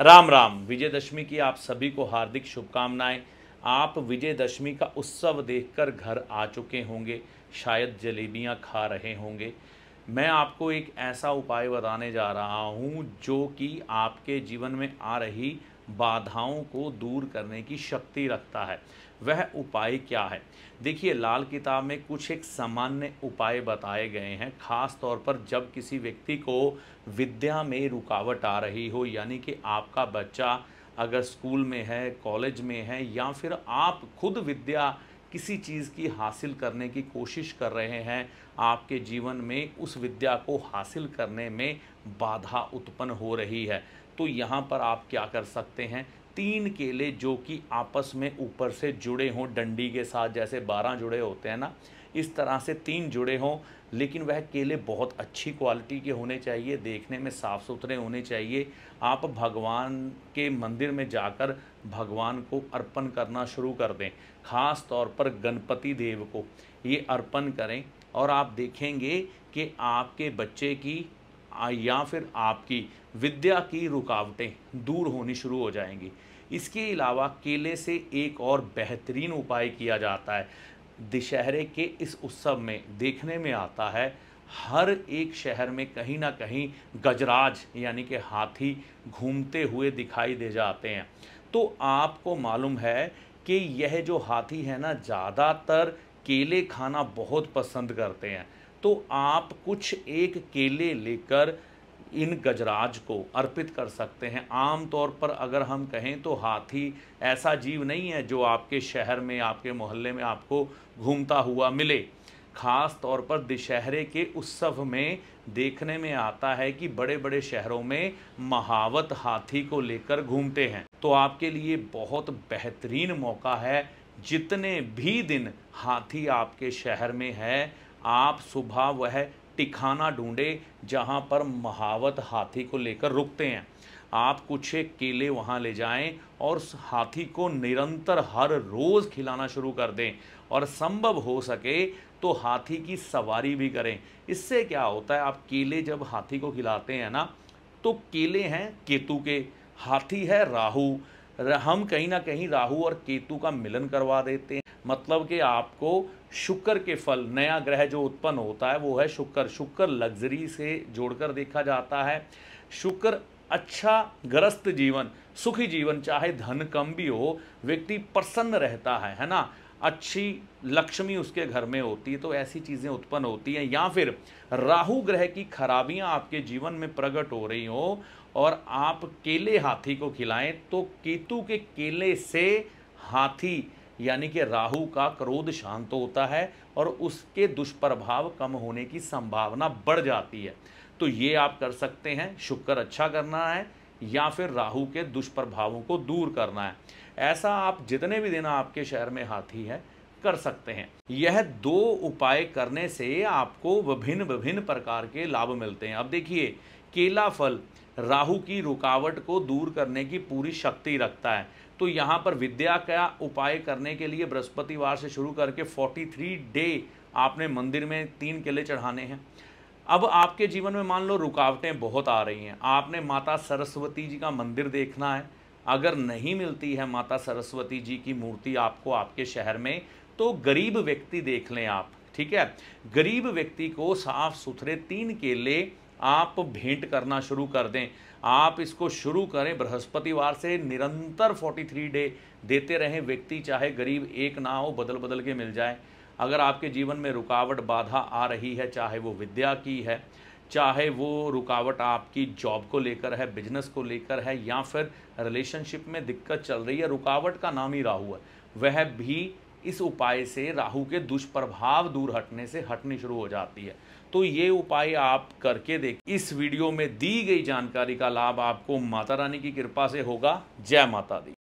राम राम विजयदशमी की आप सभी को हार्दिक शुभकामनाएं आप विजयदशमी का उत्सव देखकर घर आ चुके होंगे शायद जलेबियां खा रहे होंगे मैं आपको एक ऐसा उपाय बताने जा रहा हूं जो कि आपके जीवन में आ रही बाधाओं को दूर करने की शक्ति रखता है वह उपाय क्या है देखिए लाल किताब में कुछ एक सामान्य उपाय बताए गए हैं खास तौर पर जब किसी व्यक्ति को विद्या में रुकावट आ रही हो यानी कि आपका बच्चा अगर स्कूल में है कॉलेज में है या फिर आप खुद विद्या किसी चीज़ की हासिल करने की कोशिश कर रहे हैं आपके जीवन में उस विद्या को हासिल करने में बाधा उत्पन्न हो रही है तो यहाँ पर आप क्या कर सकते हैं तीन केले जो कि आपस में ऊपर से जुड़े हों डंडी के साथ जैसे बारह जुड़े होते हैं ना इस तरह से तीन जुड़े हों लेकिन वह केले बहुत अच्छी क्वालिटी के होने चाहिए देखने में साफ़ सुथरे होने चाहिए आप भगवान के मंदिर में जाकर भगवान को अर्पण करना शुरू कर दें ख़ास तौर पर गणपति देव को ये अर्पण करें और आप देखेंगे कि आपके बच्चे की या फिर आपकी विद्या की रुकावटें दूर होनी शुरू हो जाएंगी इसके अलावा केले से एक और बेहतरीन उपाय किया जाता है दशहरे के इस उत्सव में देखने में आता है हर एक शहर में कहीं ना कहीं गजराज यानी कि हाथी घूमते हुए दिखाई दे जाते हैं तो आपको मालूम है कि यह जो हाथी है ना ज़्यादातर केले खाना बहुत पसंद करते हैं तो आप कुछ एक केले लेकर इन गजराज को अर्पित कर सकते हैं आम तौर पर अगर हम कहें तो हाथी ऐसा जीव नहीं है जो आपके शहर में आपके मोहल्ले में आपको घूमता हुआ मिले ख़ास तौर पर दशहरे के उत्सव में देखने में आता है कि बड़े बड़े शहरों में महावत हाथी को लेकर घूमते हैं तो आपके लिए बहुत बेहतरीन मौका है जितने भी दिन हाथी आपके शहर में है आप सुबह वह टिकाना ढूंढे जहाँ पर महावत हाथी को लेकर रुकते हैं आप कुछ केले वहाँ ले जाएं और हाथी को निरंतर हर रोज़ खिलाना शुरू कर दें और संभव हो सके तो हाथी की सवारी भी करें इससे क्या होता है आप केले जब हाथी को खिलाते हैं ना तो केले हैं केतु के हाथी है राहु हम कहीं ना कहीं राहु और केतु का मिलन करवा देते हैं मतलब कि आपको शुक्र के फल नया ग्रह जो उत्पन्न होता है वो है शुक्र शुक्र लग्जरी से जोड़कर देखा जाता है शुक्र अच्छा ग्रस्त जीवन सुखी जीवन चाहे धन कम भी हो व्यक्ति प्रसन्न रहता है है ना अच्छी लक्ष्मी उसके घर में होती है तो ऐसी चीज़ें उत्पन्न होती हैं या फिर राहु ग्रह की खराबियां आपके जीवन में प्रकट हो रही हो और आप केले हाथी को खिलाएं तो केतु के केले से हाथी यानी कि राहु का क्रोध शांत होता है और उसके दुष्प्रभाव कम होने की संभावना बढ़ जाती है तो ये आप कर सकते हैं शुक्र अच्छा करना है या फिर राहु के दुष्प्रभावों को दूर करना है ऐसा आप जितने भी दिन आपके शहर में हाथी है कर सकते हैं यह दो उपाय करने से आपको विभिन्न विभिन्न प्रकार के लाभ मिलते हैं अब देखिए केला फल राहु की रुकावट को दूर करने की पूरी शक्ति रखता है तो यहाँ पर विद्या का उपाय करने के लिए बृहस्पतिवार से शुरू करके 43 डे आपने मंदिर में तीन केले चढ़ाने हैं अब आपके जीवन में मान लो रुकावटें बहुत आ रही हैं आपने माता सरस्वती जी का मंदिर देखना है अगर नहीं मिलती है माता सरस्वती जी की मूर्ति आपको आपके शहर में तो गरीब व्यक्ति देख लें आप ठीक है गरीब व्यक्ति को साफ सुथरे तीन केले आप भेंट करना शुरू कर दें आप इसको शुरू करें बृहस्पतिवार से निरंतर 43 डे देते रहें व्यक्ति चाहे गरीब एक ना हो बदल बदल के मिल जाए अगर आपके जीवन में रुकावट बाधा आ रही है चाहे वो विद्या की है चाहे वो रुकावट आपकी जॉब को लेकर है बिजनेस को लेकर है या फिर रिलेशनशिप में दिक्कत चल रही है रुकावट का नाम ही राहु है वह भी इस उपाय से राहु के दुष्प्रभाव दूर हटने से हटनी शुरू हो जाती है तो ये उपाय आप करके देख इस वीडियो में दी गई जानकारी का लाभ आपको माता रानी की कृपा से होगा जय माता दी